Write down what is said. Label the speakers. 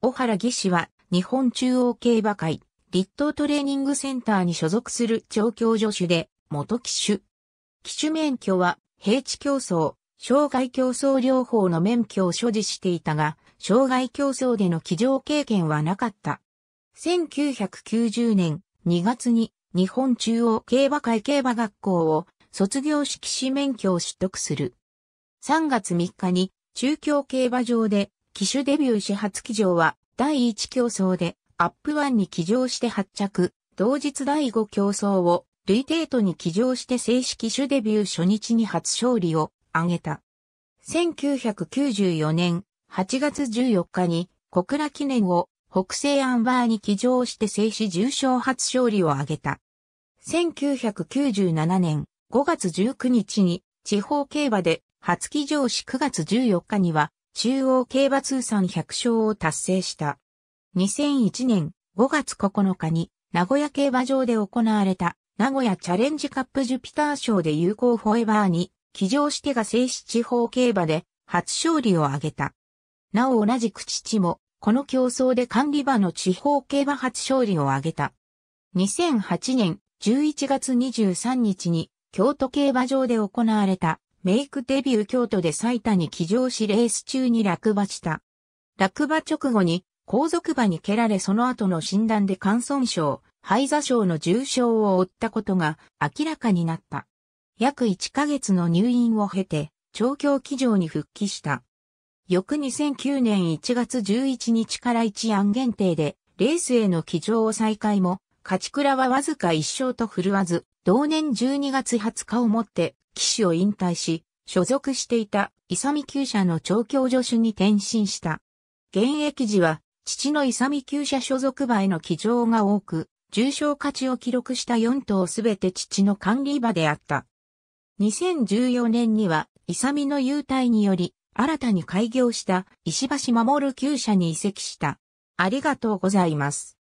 Speaker 1: 小原義士は日本中央競馬会立東トレーニングセンターに所属する調教助手で元騎手。騎手免許は平地競争、障害競争両方の免許を所持していたが、障害競争での騎乗経験はなかった。1990年2月に日本中央競馬会競馬学校を卒業式騎士免許を取得する。3月3日に中京競馬場で機種デビューし初騎乗は、第1競争で、アップワンに騎乗して発着、同日第5競争を、ルイテートに騎乗して正式種デビュー初日に初勝利を挙げた。1994年8月14日に小倉記念を北西アンバーに騎乗して正式重賞初勝利を挙げた。1997年5月19日に地方競馬で初騎乗し9月14日には中央競馬通算100勝を達成した。2001年5月9日に名古屋競馬場で行われた名古屋チャレンジカップジュピター賞で有効フォエバーに騎乗してが正式地方競馬で初勝利を挙げた。なお同じく父もこの競争で管理場の地方競馬初勝利を挙げた。2008年11月23日に京都競馬場で行われたメイクデビュー京都で最多に騎乗しレース中に落馬した。落馬直後に後続馬に蹴られその後の診断で肝損傷、肺座症の重傷を負ったことが明らかになった。約1ヶ月の入院を経て、調教騎乗に復帰した。翌2009年1月11日から一案限定で、レースへの騎乗を再開も、勝倉はわずか一勝と振るわず、同年12月20日をもって、騎手を引退し、所属していた勇厩舎の調教助手に転身した。現役時は、父の勇厩舎所属馬への騎乗が多く、重賞価値を記録した4頭すべて父の管理馬であった。2014年には、勇の優待により、新たに開業した石橋守厩舎に移籍した。ありがとうございます。